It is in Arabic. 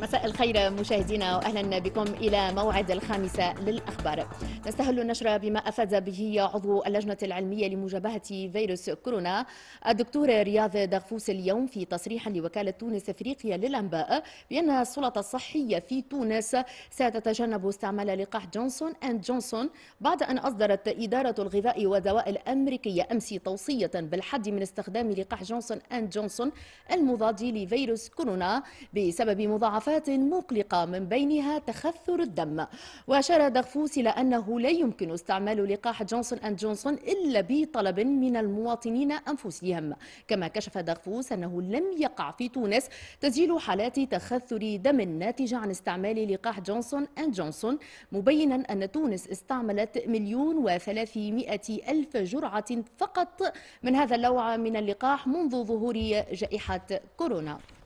مساء الخير مشاهدينا واهلا بكم الى موعد الخامسه للاخبار. نستهل النشر بما افاد به عضو اللجنه العلميه لمجابهه فيروس كورونا الدكتور رياض دغفوس اليوم في تصريح لوكاله تونس افريقيا للانباء بان السلطه الصحيه في تونس ستتجنب استعمال لقاح جونسون اند جونسون بعد ان اصدرت اداره الغذاء والدواء الامريكيه امس توصيه بالحد من استخدام لقاح جونسون اند جونسون المضاد لفيروس كورونا بسبب مضاعفات آفات مقلقة من بينها تخثر الدم وأشار دغفوس إلى أنه لا يمكن استعمال لقاح جونسون أند جونسون إلا بطلب من المواطنين أنفسهم كما كشف دغفوس أنه لم يقع في تونس تسجيل حالات تخثر دم ناتجة عن استعمال لقاح جونسون أند جونسون مبينا أن تونس استعملت مليون وثلاثمائة ألف جرعة فقط من هذا النوع من اللقاح منذ ظهور جائحة كورونا